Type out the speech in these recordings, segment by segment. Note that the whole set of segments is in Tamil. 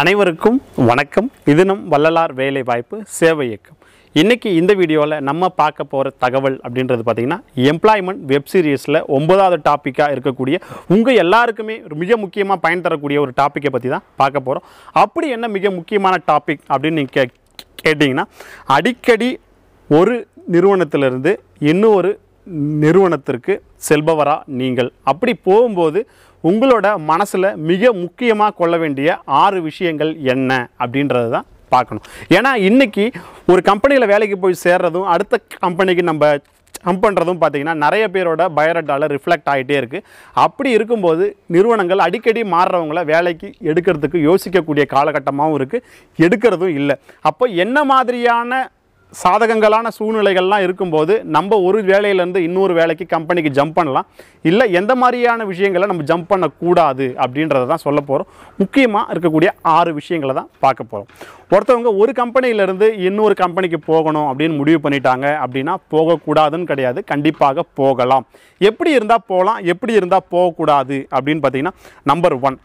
அனைவருக்கும் வணக்கம் இது வள்ளலார் வேலை வாய்ப்பு சேவை இயக்கம் இன்றைக்கி இந்த வீடியோவில் நம்ம பார்க்க போகிற தகவல் அப்படின்றது பார்த்திங்கன்னா எம்ப்ளாய்மெண்ட் வெப் சீரிஸில் ஒன்பதாவது டாப்பிக்காக இருக்கக்கூடிய உங்கள் எல்லாருக்குமே மிக முக்கியமாக பயன் தரக்கூடிய ஒரு டாப்பிக்கை பற்றி தான் பார்க்க போகிறோம் அப்படி என்ன மிக முக்கியமான டாபிக் அப்படின்னு நீங்கள் கே கேட்டிங்கன்னா அடிக்கடி ஒரு நிறுவனத்திலிருந்து இன்னொரு நிறுவனத்திற்கு செல்பவரா நீங்கள் அப்படி போகும்போது உங்களோட மனசில் மிக முக்கியமாக கொள்ள வேண்டிய ஆறு விஷயங்கள் என்ன அப்படின்றது தான் பார்க்கணும் ஏன்னா இன்றைக்கி ஒரு கம்பெனியில் வேலைக்கு போய் சேர்றதும் அடுத்த கம்பெனிக்கு நம்ம ஜம்ப் பண்ணுறதும் பார்த்திங்கன்னா நிறைய பேரோட பயோடேட்டாவில் ரிஃப்ளெக்ட் ஆகிட்டே இருக்குது அப்படி இருக்கும்போது நிறுவனங்கள் அடிக்கடி மாறுறவங்கள வேலைக்கு எடுக்கிறதுக்கு யோசிக்கக்கூடிய காலகட்டமாகவும் இருக்குது எடுக்கிறதும் இல்லை அப்போ என்ன மாதிரியான சாதகங்களான சூழ்நிலைகள்லாம் இருக்கும்போது நம்ம ஒரு வேலையிலேருந்து இன்னொரு வேலைக்கு கம்பெனிக்கு ஜம்ப் பண்ணலாம் இல்லை எந்த மாதிரியான விஷயங்களை நம்ம ஜம்ப் பண்ணக்கூடாது அப்படின்றத தான் சொல்ல போகிறோம் முக்கியமாக இருக்கக்கூடிய ஆறு விஷயங்களை தான் பார்க்க போகிறோம் ஒருத்தவங்க ஒரு கம்பெனியிலேருந்து இன்னொரு கம்பெனிக்கு போகணும் அப்படின்னு முடிவு பண்ணிட்டாங்க அப்படின்னா போகக்கூடாதுன்னு கிடையாது கண்டிப்பாக போகலாம் எப்படி இருந்தால் போகலாம் எப்படி இருந்தால் போகக்கூடாது அப்படின்னு பார்த்திங்கன்னா நம்பர் ஒன்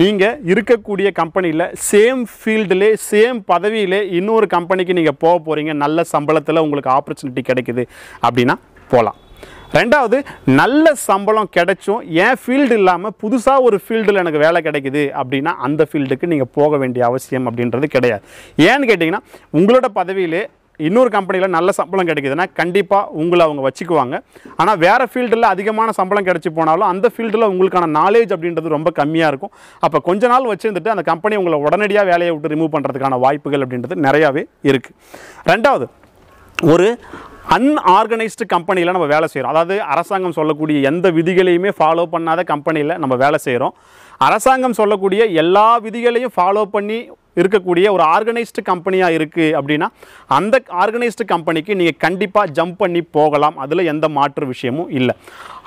நீங்கள் இருக்கக்கூடிய கம்பெனியில் சேம் ஃபீல்டுலே சேம் பதவியிலே இன்னொரு கம்பெனிக்கு நீங்கள் போக போகிறீங்க நல்ல சம்பளத்தில் உங்களுக்கு ஆப்பர்ச்சுனிட்டி கிடைக்குது அப்படின்னா போகலாம் ரெண்டாவது நல்ல சம்பளம் கிடைச்சும் என் ஃபீல்டு இல்லாமல் புதுசாக ஒரு ஃபீல்டில் எனக்கு வேலை கிடைக்குது அப்படின்னா அந்த ஃபீல்டுக்கு நீங்கள் போக வேண்டிய அவசியம் அப்படின்றது கிடையாது ஏன்னு கேட்டிங்கன்னா உங்களோட பதவியிலே இன்னொரு கம்பெனியில் நல்ல சம்பளம் கிடைக்குதுன்னா கண்டிப்பாக உங்களை அவங்க வச்சுக்குவாங்க ஆனால் வேறு ஃபீல்டில் அதிகமான சம்பளம் கிடச்சி போனாலும் அந்த ஃபீல்டில் உங்களுக்கான நாலேஜ் அப்படின்றது ரொம்ப கம்மியாக இருக்கும் அப்போ கொஞ்ச நாள் வச்சுருந்துட்டு அந்த கம்பெனி உங்களை உடனடியாக வேலையை விட்டு ரிமூவ் பண்ணுறதுக்கான வாய்ப்புகள் அப்படின்றது நிறையாவே இருக்குது ரெண்டாவது ஒரு அன்ஆர்கனைஸ்டு கம்பெனியில் நம்ம வேலை செய்கிறோம் அதாவது அரசாங்கம் சொல்லக்கூடிய எந்த விதிகளையுமே ஃபாலோ பண்ணாத கம்பெனியில் நம்ம வேலை செய்கிறோம் அரசாங்கம் சொல்லக்கூடிய எல்லா விதிகளையும் ஃபாலோ பண்ணி இருக்கக்கூடிய ஒரு ஆர்கனைஸ்டு கம்பெனியாக இருக்குது அப்படின்னா அந்த ஆர்கனைஸ்டு கம்பெனிக்கு நீங்கள் கண்டிப்பாக ஜம்ப் பண்ணி போகலாம் அதில் எந்த மாற்று விஷயமும் இல்லை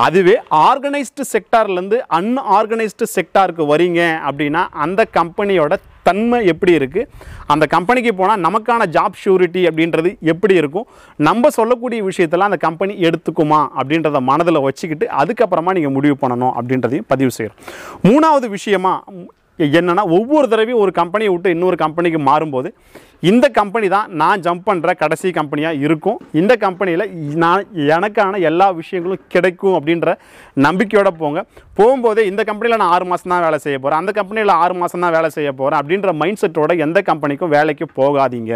அதுவே ஆர்கனைஸ்டு செக்டார்லேருந்து அன் ஆர்கனைஸ்டு செக்டாருக்கு வரீங்க அப்படின்னா அந்த கம்பெனியோட தன்மை எப்படி இருக்குது அந்த கம்பெனிக்கு போனால் நமக்கான ஜாப் ஷூரிட்டி அப்படின்றது எப்படி இருக்கும் நம்ம சொல்லக்கூடிய விஷயத்தெல்லாம் அந்த கம்பெனி எடுத்துக்குமா அப்படின்றத மனதில் வச்சுக்கிட்டு அதுக்கப்புறமா நீங்கள் முடிவு பண்ணணும் அப்படின்றதையும் பதிவு செய்கிறோம் மூணாவது விஷயமா என்னென்னா ஒவ்வொரு தடவையும் ஒரு கம்பெனியை விட்டு இன்னொரு கம்பெனிக்கு மாறும்போது இந்த கம்பெனி தான் நான் ஜம்ப் பண்ணுற கடைசி கம்பெனியாக இருக்கும் இந்த கம்பெனியில் நான் எனக்கான எல்லா விஷயங்களும் கிடைக்கும் அப்படின்ற நம்பிக்கையோடு போங்க போகும்போதே இந்த கம்பெனியில் நான் ஆறு மாதம் தான் வேலை செய்ய போகிறேன் அந்த கம்பெனியில் ஆறு மாதம் தான் வேலை செய்ய போகிறேன் அப்படின்ற மைண்ட் செட்டோட எந்த கம்பெனிக்கும் வேலைக்கு போகாதீங்க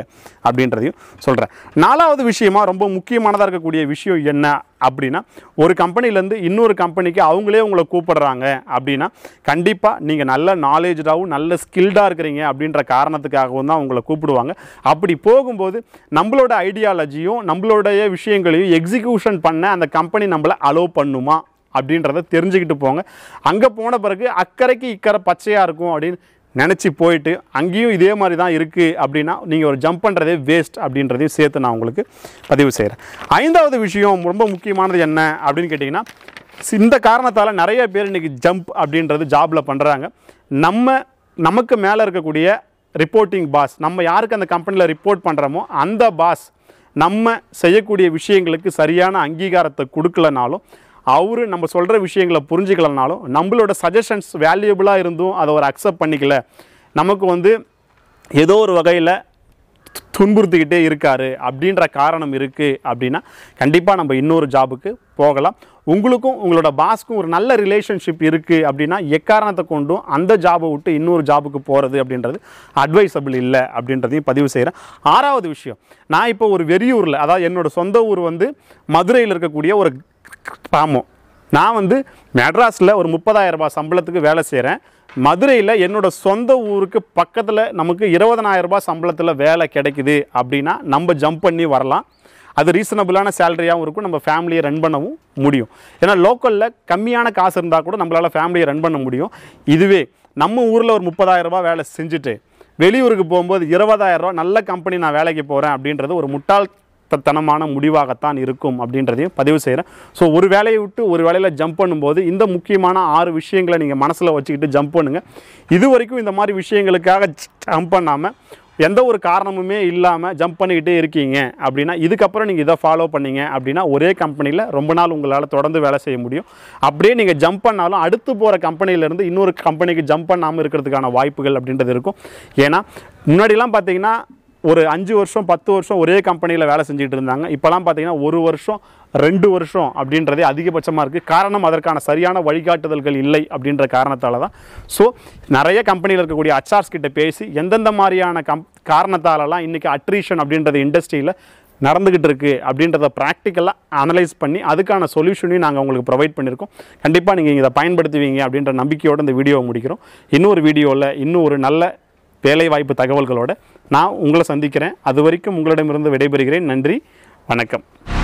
அப்படின்றதையும் சொல்கிறேன் நாலாவது விஷயமா ரொம்ப முக்கியமானதாக இருக்கக்கூடிய விஷயம் என்ன அப்படின்னா ஒரு கம்பெனிலேருந்து இன்னொரு கம்பெனிக்கு அவங்களே உங்களை கூப்பிடுறாங்க அப்படின்னா கண்டிப்பாக நீங்கள் நல்ல நாலேஜாகவும் நல்ல ஸ்கில்டாக இருக்கிறீங்க அப்படின்ற காரணத்துக்காகவும் தான் உங்களை கூப்பிடுவாங்க அப்படி போகும்போது நம்மளோட ஐடியாலஜியும் நம்மளுடைய விஷயங்களையும் எக்ஸிக்யூஷன் பண்ண அந்த கம்பெனி நம்மளை அலோவ் பண்ணுமா அப்படின்றத தெரிஞ்சுக்கிட்டு போங்க அங்கே போன பிறகு அக்கறைக்கு இக்கரை பச்சையாக இருக்கும் அப்படின்னு நினச்சி போயிட்டு அங்கேயும் இதே மாதிரி தான் இருக்குது அப்படின்னா நீங்கள் ஒரு ஜம்ப் பண்ணுறதே வேஸ்ட் அப்படின்றதையும் சேர்த்து நான் உங்களுக்கு பதிவு செய்கிறேன் ஐந்தாவது விஷயம் ரொம்ப முக்கியமானது என்ன அப்படின்னு கேட்டிங்கன்னா இந்த காரணத்தால் நிறைய பேர் இன்றைக்கி ஜம்ப் அப்படின்றது ஜாபில் பண்ணுறாங்க நம்ம நமக்கு மேலே இருக்கக்கூடிய ரிப்போர்ட்டிங் பாஸ் நம்ம யாருக்கு அந்த கம்பெனியில் ரிப்போர்ட் பண்ணுறோமோ அந்த பாஸ் நம்ம செய்யக்கூடிய விஷயங்களுக்கு சரியான அங்கீகாரத்தை கொடுக்கலனாலும் அவர் நம்ம சொல்கிற விஷயங்களை புரிஞ்சுக்கலனாலும் நம்மளோட சஜஷன்ஸ் வேல்யூபிளாக இருந்தும் அதை ஒரு அக்செப்ட் பண்ணிக்கல நமக்கு வந்து ஏதோ ஒரு வகையில் துன்புறுத்திக்கிட்டே இருக்கார் அப்படின்ற காரணம் இருக்குது அப்படின்னா கண்டிப்பாக நம்ம இன்னொரு ஜாபுக்கு போகலாம் உங்களுக்கும் உங்களோட பாஸ்க்கும் ஒரு நல்ல ரிலேஷன்ஷிப் இருக்குது அப்படின்னா எக்காரணத்தை கொண்டும் அந்த ஜாபை விட்டு இன்னொரு ஜாபுக்கு போகிறது அப்படின்றது அட்வைசபிள் இல்லை அப்படின்றதையும் பதிவு செய்கிறேன் ஆறாவது விஷயம் நான் இப்போ ஒரு வெறியூரில் அதாவது என்னோடய சொந்த ஊர் வந்து மதுரையில் இருக்கக்கூடிய ஒரு பாமம் நான் வந்து மெட்ராஸில் ஒரு முப்பதாயிரம் ரூபாய் சம்பளத்துக்கு வேலை செய்கிறேன் மதுரையில் என்னோட சொந்த ஊருக்கு பக்கத்தில் நமக்கு ரூபாய் சம்பளத்தில் வேலை கிடைக்குது அப்படின்னா நம்ம ஜம்ப் பண்ணி வரலாம் அது ரீசனபிளான சேலரியாகவும் இருக்கும் நம்ம ஃபேமிலியை ரன் பண்ணவும் முடியும் ஏன்னா லோக்கலில் கம்மியான காசு இருந்தால் கூட நம்மளால் ஃபேமிலியை ரன் பண்ண முடியும் இதுவே நம்ம ஊரில் ஒரு முப்பதாயிரரூபா வேலை செஞ்சுட்டு வெளியூருக்கு போகும்போது ரூபா நல்ல கம்பெனி நான் வேலைக்கு போகிறேன் அப்படின்றது ஒரு முட்டாள் தனமான முடிவாகத்தான் இருக்கும் அப்படின்றதையும் பதிவு செய்கிறேன் ஸோ ஒரு வேலையை விட்டு ஒரு வேலையில் ஜம்ப் பண்ணும்போது இந்த முக்கியமான ஆறு விஷயங்களை நீங்கள் மனசில் வச்சுக்கிட்டு ஜம்ப் பண்ணுங்கள் இது வரைக்கும் இந்த மாதிரி விஷயங்களுக்காக ஜம்ப் பண்ணாமல் எந்த ஒரு காரணமுமே இல்லாமல் ஜம்ப் பண்ணிக்கிட்டே இருக்கீங்க அப்படின்னா இதுக்கப்புறம் நீங்கள் இதை ஃபாலோ பண்ணீங்க அப்படின்னா ஒரே கம்பெனியில் ரொம்ப நாள் உங்களால் தொடர்ந்து வேலை செய்ய முடியும் அப்படியே நீங்கள் ஜம்ப் பண்ணாலும் அடுத்து போகிற கம்பெனியிலேருந்து இன்னொரு கம்பெனிக்கு ஜம்ப் பண்ணாமல் இருக்கிறதுக்கான வாய்ப்புகள் அப்படின்றது இருக்கும் ஏன்னா முன்னாடிலாம் பார்த்தீங்கன்னா ஒரு அஞ்சு வருஷம் பத்து வருஷம் ஒரே கம்பெனியில் வேலை செஞ்சுட்டு இருந்தாங்க இப்போலாம் பார்த்தீங்கன்னா ஒரு வருஷம் ரெண்டு வருஷம் அப்படின்றதே அதிகபட்சமாக இருக்குது காரணம் அதற்கான சரியான வழிகாட்டுதல்கள் இல்லை அப்படின்ற காரணத்தால் தான் ஸோ நிறைய கம்பெனியில் இருக்கக்கூடிய அச்சார்ஸ் கிட்ட பேசி எந்தெந்த மாதிரியான கம் காரணத்தாலலாம் இன்றைக்கி அட்ரீஷன் அப்படின்றது இண்டஸ்ட்ரியில் நடந்துக்கிட்டு இருக்குது அப்படின்றத ப்ராக்டிக்கலாக அனலைஸ் பண்ணி அதுக்கான சொல்யூஷனையும் நாங்கள் உங்களுக்கு ப்ரொவைட் பண்ணியிருக்கோம் கண்டிப்பாக நீங்கள் இதை பயன்படுத்துவீங்க அப்படின்ற நம்பிக்கையோடு இந்த வீடியோவை முடிக்கிறோம் இன்னொரு வீடியோவில் இன்னும் ஒரு நல்ல வேலைவாய்ப்பு தகவல்களோடு நான் உங்களை சந்திக்கிறேன் அது வரைக்கும் உங்களிடமிருந்து விடைபெறுகிறேன் நன்றி வணக்கம்